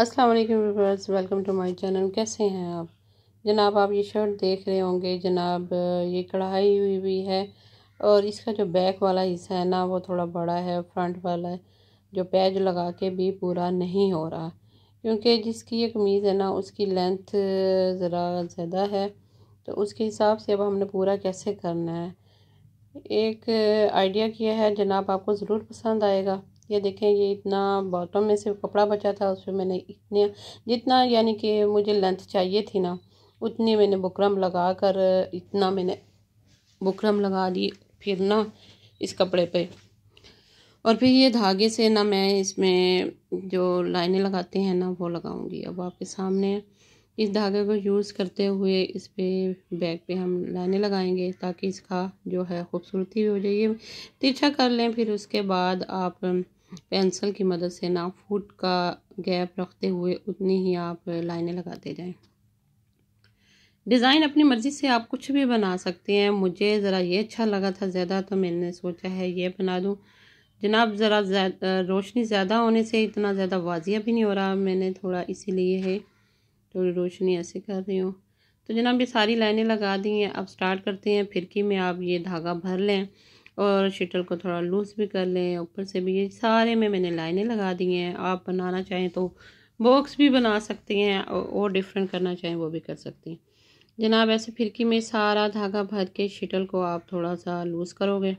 अस्सलाम वालेकुम viewers welcome to my channel कैसे हैं आप जनाब आप ये शर्ट देख रहे होंगे जनाब ये कढ़ाई हुई हुई है और इसका जो बैक वाला हिस्सा है ना वो थोड़ा बड़ा है फ्रंट वाला है जो पैज लगा के भी पूरा नहीं हो रहा क्योंकि जिसकी ये कमीज़ है ना उसकी लेंथ ज़रा ज़्यादा है तो उसके हिसाब से अब हमने पूरा कैसे करना है एक आइडिया किया है जनाब आपको ज़रूर पसंद आएगा ये देखें ये इतना बॉटम में से कपड़ा बचा था उसमें मैंने इतने जितना यानी कि मुझे लेंथ चाहिए थी ना उतनी मैंने बुकरम लगा कर इतना मैंने बुकरम लगा दी फिर ना इस कपड़े पे और फिर ये धागे से ना मैं इसमें जो लाइनें लगाते हैं ना वो लगाऊंगी अब आपके सामने इस धागे को यूज़ करते हुए इस पे बैग पे हम लाइनें लगाएंगे ताकि इसका जो है खूबसूरती भी हो जाए ये तिरछा कर लें फिर उसके बाद आप पेंसिल की मदद से ना फुट का गैप रखते हुए उतनी ही आप लाइनें लगाते जाएं डिज़ाइन अपनी मर्ज़ी से आप कुछ भी बना सकते हैं मुझे ज़रा ये अच्छा लगा था ज़्यादा तो मैंने सोचा है ये बना दूँ जनाब ज़रा रोशनी ज़्यादा होने से इतना ज़्यादा वाजिया भी नहीं हो रहा मैंने थोड़ा इसीलिए है थोड़ी रोशनी ऐसे कर रही हूँ तो जनाब ये सारी लाइनें लगा दी हैं अब स्टार्ट करते हैं फिरकी में आप ये धागा भर लें और शटल को थोड़ा लूज़ भी कर लें ऊपर से भी ये सारे में मैंने लाइनें लगा दी हैं आप बनाना चाहें तो बॉक्स भी बना सकते हैं और डिफरेंट करना चाहें वो भी कर सकते हैं जनाब ऐसे फिरकी में सारा धागा भर के शटल को आप थोड़ा सा लूज़ करोगे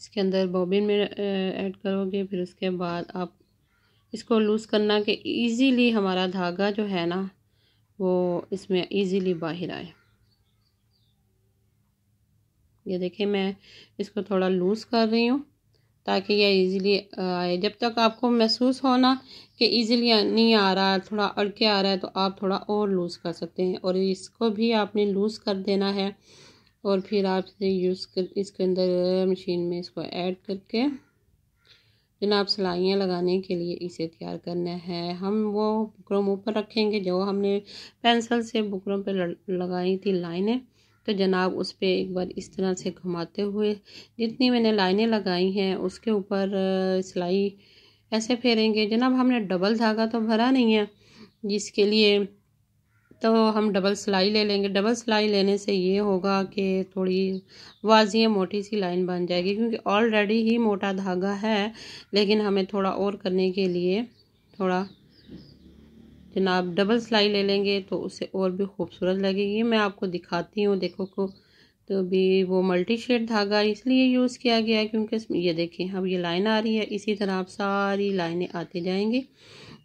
इसके अंदर बॉबिन में ऐड करोगे फिर उसके बाद आप इसको लूज़ करना कि इजीली हमारा धागा जो है ना वो इसमें इजीली बाहर आए ये देखिए मैं इसको थोड़ा लूज़ कर रही हूँ ताकि यह इजीली आए जब तक आपको महसूस होना कि इजीली नहीं आ रहा थोड़ा अड़के आ रहा है तो आप थोड़ा और लूज़ कर सकते हैं और इसको भी आपने लूज़ कर देना है और फिर आप यूज़ कर इसके अंदर मशीन में इसको ऐड करके जनाब सिलाइयाँ लगाने के लिए इसे तैयार करना है हम वो बुकरों ऊपर रखेंगे जो हमने पेंसिल से बुकरों पे लगाई थी लाइनें तो जनाब उस पर एक बार इस तरह से घुमाते हुए जितनी मैंने लाइनें लगाई हैं उसके ऊपर सिलाई ऐसे फेरेंगे जनाब हमने डबल धागा तो भरा नहीं है जिसके लिए तो हम डबल सिलाई ले लेंगे डबल सिलाई लेने से ये होगा कि थोड़ी वाजिए मोटी सी लाइन बन जाएगी क्योंकि ऑलरेडी ही मोटा धागा है लेकिन हमें थोड़ा और करने के लिए थोड़ा जनाब डबल सिलाई ले लेंगे तो उसे और भी खूबसूरत लगेगी मैं आपको दिखाती हूँ देखो को तो भी वो मल्टी शेड धागा इसलिए यूज़ किया गया है क्योंकि ये देखें अब ये लाइन आ रही है इसी तरह आप सारी लाइनें आते जाएंगे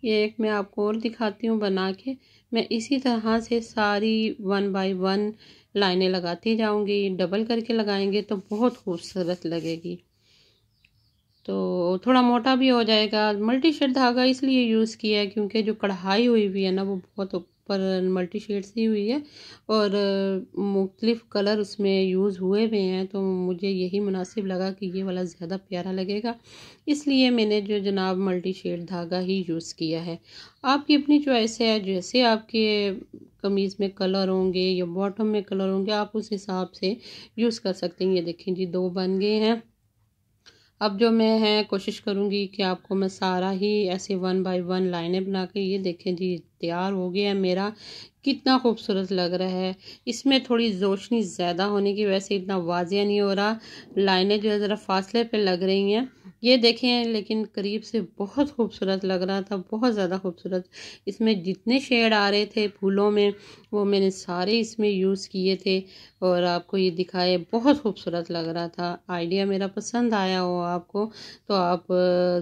ये एक मैं आपको और दिखाती हूँ बना के मैं इसी तरह से सारी वन बाय वन लाइनें लगाती जाऊँगी डबल करके लगाएंगे तो बहुत खूबसूरत लगेगी तो थोड़ा मोटा भी हो जाएगा मल्टी शेड धागा इसलिए यूज़ किया है क्योंकि जो कढ़ाई हुई हुई है ना वो बहुत ऊपर मल्टी शेड सी हुई है और मुख्तलिफ़ कलर उसमें यूज़ हुए हुए हैं तो मुझे यही मुनासिब लगा कि ये वाला ज़्यादा प्यारा लगेगा इसलिए मैंने जो जनाब मल्टी शेड धागा ही यूज़ किया है आपकी अपनी चॉइस है जैसे आपके कमीज़ में कलर होंगे या बॉटम में कलर होंगे आप उस हिसाब से यूज़ कर सकते हैं ये देखें जी दो बन गए हैं अब जो मैं है कोशिश करूँगी कि आपको मैं सारा ही ऐसे वन बाय वन लाइनें बना के ये देखें जी तैयार हो गया है मेरा कितना खूबसूरत लग रहा है इसमें थोड़ी रोशनी ज़्यादा होने की वजह से इतना वाजिया नहीं हो रहा लाइनें जो है ज़रा फासले पे लग रही हैं ये देखें लेकिन करीब से बहुत खूबसूरत लग रहा था बहुत ज़्यादा खूबसूरत इसमें जितने शेड आ रहे थे फूलों में वो मैंने सारे इसमें यूज़ किए थे और आपको ये दिखाए बहुत खूबसूरत लग रहा था आइडिया मेरा पसंद आया हो आपको तो आप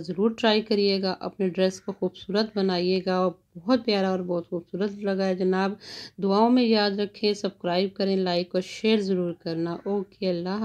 ज़रूर ट्राई करिएगा अपने ड्रेस को खूबसूरत बनाइएगा और बहुत प्यारा और बहुत खूबसूरत लगा है जनाब दुआओं में याद रखें सब्सक्राइब करें लाइक और शेयर ज़रूर करना ओके अल्लाह